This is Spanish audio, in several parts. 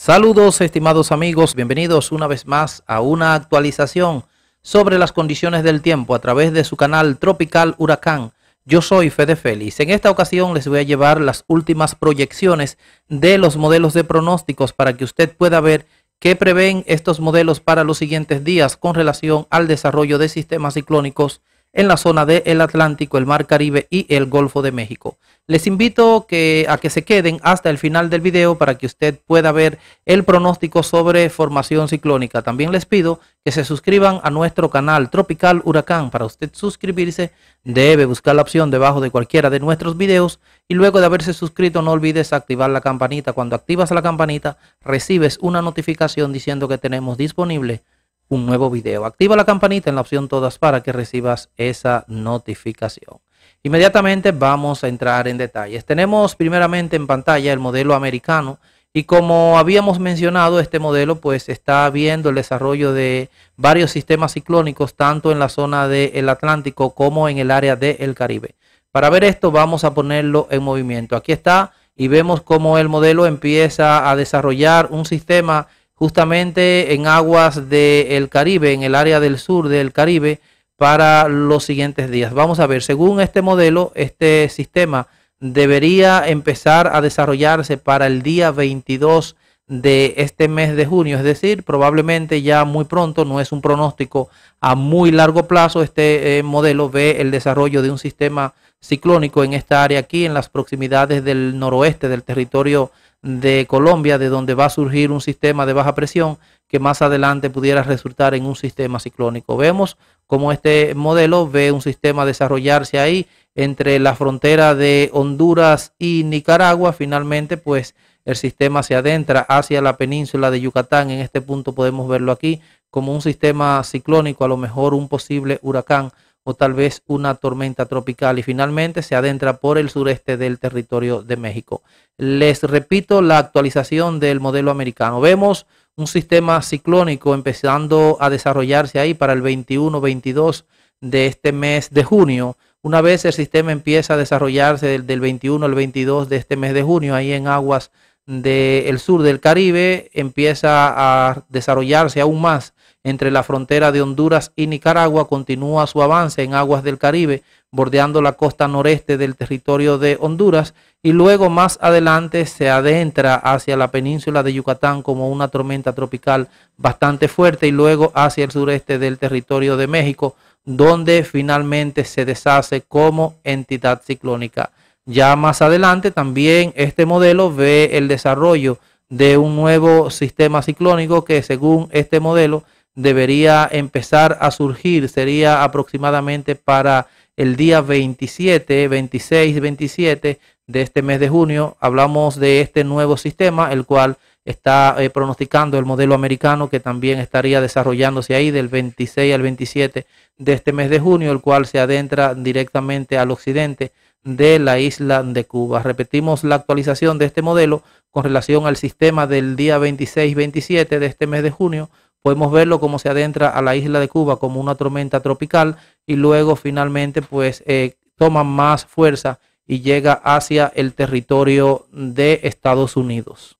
Saludos estimados amigos, bienvenidos una vez más a una actualización sobre las condiciones del tiempo a través de su canal Tropical Huracán. Yo soy Fede Félix. En esta ocasión les voy a llevar las últimas proyecciones de los modelos de pronósticos para que usted pueda ver qué prevén estos modelos para los siguientes días con relación al desarrollo de sistemas ciclónicos en la zona del Atlántico, el Mar Caribe y el Golfo de México. Les invito a que se queden hasta el final del video para que usted pueda ver el pronóstico sobre formación ciclónica. También les pido que se suscriban a nuestro canal Tropical Huracán. Para usted suscribirse debe buscar la opción debajo de cualquiera de nuestros videos y luego de haberse suscrito no olvides activar la campanita. Cuando activas la campanita recibes una notificación diciendo que tenemos disponible un nuevo video. Activa la campanita en la opción todas para que recibas esa notificación. Inmediatamente vamos a entrar en detalles. Tenemos primeramente en pantalla el modelo americano y como habíamos mencionado, este modelo pues está viendo el desarrollo de varios sistemas ciclónicos tanto en la zona del Atlántico como en el área del Caribe. Para ver esto vamos a ponerlo en movimiento. Aquí está y vemos cómo el modelo empieza a desarrollar un sistema justamente en aguas del Caribe, en el área del sur del Caribe, para los siguientes días. Vamos a ver, según este modelo, este sistema debería empezar a desarrollarse para el día 22 de este mes de junio, es decir, probablemente ya muy pronto, no es un pronóstico a muy largo plazo, este eh, modelo ve el desarrollo de un sistema ciclónico en esta área aquí, en las proximidades del noroeste del territorio de Colombia, de donde va a surgir un sistema de baja presión que más adelante pudiera resultar en un sistema ciclónico. Vemos cómo este modelo ve un sistema desarrollarse ahí entre la frontera de Honduras y Nicaragua. Finalmente, pues el sistema se adentra hacia la península de Yucatán. En este punto podemos verlo aquí como un sistema ciclónico, a lo mejor un posible huracán o tal vez una tormenta tropical y finalmente se adentra por el sureste del territorio de México. Les repito la actualización del modelo americano. Vemos un sistema ciclónico empezando a desarrollarse ahí para el 21-22 de este mes de junio. Una vez el sistema empieza a desarrollarse del, 21 al 22 de este mes de junio, ahí en aguas del sur del Caribe, empieza a desarrollarse aún más entre la frontera de Honduras y Nicaragua continúa su avance en aguas del Caribe, bordeando la costa noreste del territorio de Honduras y luego más adelante se adentra hacia la península de Yucatán como una tormenta tropical bastante fuerte y luego hacia el sureste del territorio de México, donde finalmente se deshace como entidad ciclónica. Ya más adelante también este modelo ve el desarrollo de un nuevo sistema ciclónico que según este modelo debería empezar a surgir sería aproximadamente para el día 27, 26, 27 de este mes de junio. Hablamos de este nuevo sistema, el cual está eh, pronosticando el modelo americano que también estaría desarrollándose ahí del 26 al 27 de este mes de junio, el cual se adentra directamente al occidente de la isla de Cuba. Repetimos la actualización de este modelo con relación al sistema del día 26-27 de este mes de junio Podemos verlo como se adentra a la isla de Cuba como una tormenta tropical y luego finalmente pues eh, toma más fuerza y llega hacia el territorio de Estados Unidos.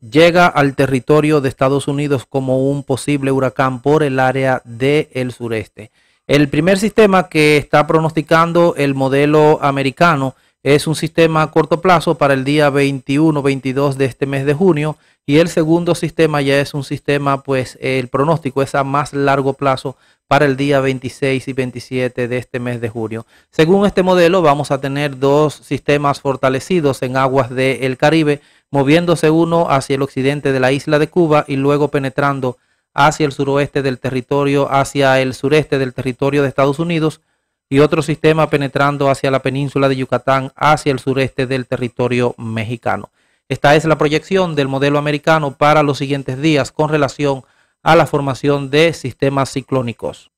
Llega al territorio de Estados Unidos como un posible huracán por el área del sureste. El primer sistema que está pronosticando el modelo americano es un sistema a corto plazo para el día 21-22 de este mes de junio y el segundo sistema ya es un sistema, pues el pronóstico es a más largo plazo para el día 26 y 27 de este mes de junio. Según este modelo vamos a tener dos sistemas fortalecidos en aguas del Caribe, moviéndose uno hacia el occidente de la isla de Cuba y luego penetrando hacia el suroeste del territorio, hacia el sureste del territorio de Estados Unidos y otro sistema penetrando hacia la península de Yucatán, hacia el sureste del territorio mexicano. Esta es la proyección del modelo americano para los siguientes días con relación a la formación de sistemas ciclónicos.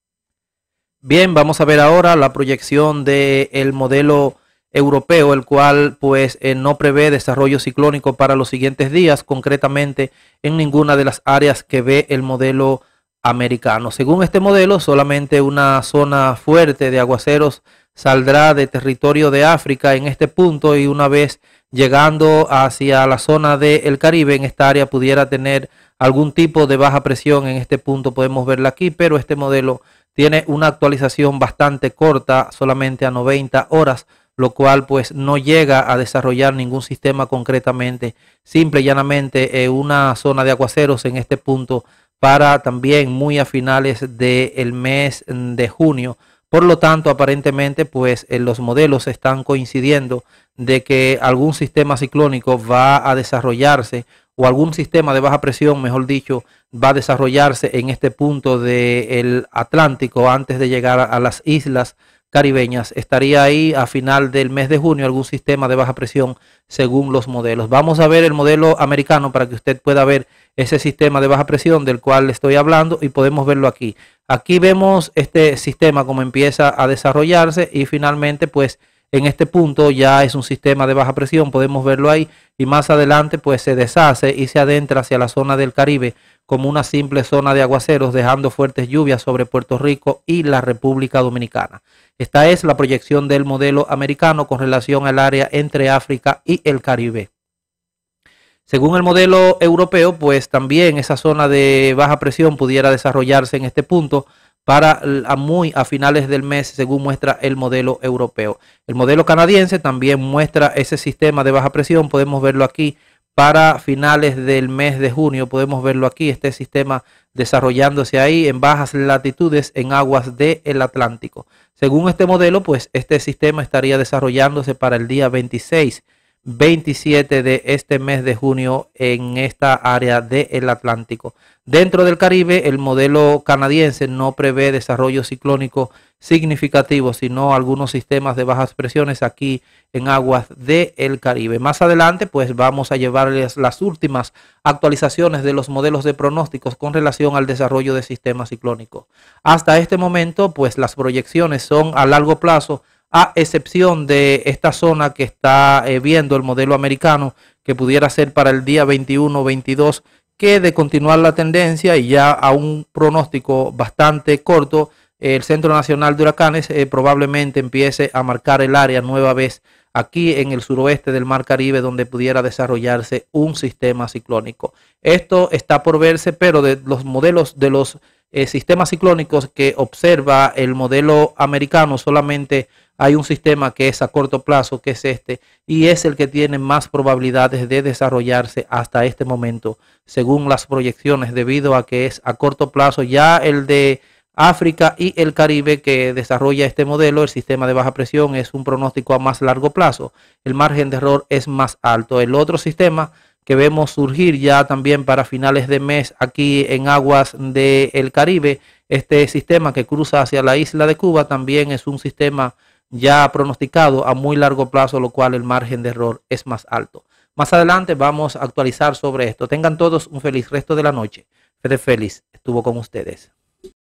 Bien, vamos a ver ahora la proyección del el modelo europeo, el cual pues eh, no prevé desarrollo ciclónico para los siguientes días, concretamente en ninguna de las áreas que ve el modelo americano. Según este modelo, solamente una zona fuerte de aguaceros saldrá de territorio de África en este punto y una vez llegando hacia la zona del Caribe, en esta área pudiera tener algún tipo de baja presión. En este punto podemos verla aquí, pero este modelo tiene una actualización bastante corta, solamente a 90 horas, lo cual pues no llega a desarrollar ningún sistema concretamente, simple y llanamente eh, una zona de aguaceros en este punto para también muy a finales del mes de junio. Por lo tanto, aparentemente, pues eh, los modelos están coincidiendo de que algún sistema ciclónico va a desarrollarse o algún sistema de baja presión, mejor dicho, va a desarrollarse en este punto del Atlántico antes de llegar a las islas caribeñas. Estaría ahí a final del mes de junio algún sistema de baja presión según los modelos. Vamos a ver el modelo americano para que usted pueda ver ese sistema de baja presión del cual estoy hablando y podemos verlo aquí. Aquí vemos este sistema como empieza a desarrollarse y finalmente pues en este punto ya es un sistema de baja presión, podemos verlo ahí y más adelante pues se deshace y se adentra hacia la zona del Caribe como una simple zona de aguaceros, dejando fuertes lluvias sobre Puerto Rico y la República Dominicana. Esta es la proyección del modelo americano con relación al área entre África y el Caribe. Según el modelo europeo, pues también esa zona de baja presión pudiera desarrollarse en este punto para muy a finales del mes, según muestra el modelo europeo. El modelo canadiense también muestra ese sistema de baja presión, podemos verlo aquí para finales del mes de junio. Podemos verlo aquí, este sistema desarrollándose ahí en bajas latitudes en aguas del Atlántico. Según este modelo, pues este sistema estaría desarrollándose para el día 26 27 de este mes de junio en esta área del el Atlántico. Dentro del Caribe, el modelo canadiense no prevé desarrollo ciclónico significativo, sino algunos sistemas de bajas presiones aquí en aguas del Caribe. Más adelante, pues vamos a llevarles las últimas actualizaciones de los modelos de pronósticos con relación al desarrollo de sistemas ciclónicos. Hasta este momento, pues las proyecciones son a largo plazo a excepción de esta zona que está eh, viendo el modelo americano, que pudiera ser para el día 21 22, que de continuar la tendencia y ya a un pronóstico bastante corto, eh, el Centro Nacional de Huracanes eh, probablemente empiece a marcar el área nueva vez aquí en el suroeste del Mar Caribe donde pudiera desarrollarse un sistema ciclónico. Esto está por verse, pero de los modelos de los sistemas ciclónicos que observa el modelo americano solamente hay un sistema que es a corto plazo, que es este, y es el que tiene más probabilidades de desarrollarse hasta este momento, según las proyecciones, debido a que es a corto plazo ya el de África y el Caribe que desarrolla este modelo, el sistema de baja presión es un pronóstico a más largo plazo, el margen de error es más alto. El otro sistema que vemos surgir ya también para finales de mes aquí en aguas del Caribe, este sistema que cruza hacia la isla de Cuba también es un sistema ya pronosticado a muy largo plazo, lo cual el margen de error es más alto. Más adelante vamos a actualizar sobre esto. Tengan todos un feliz resto de la noche. Fede Félix estuvo con ustedes.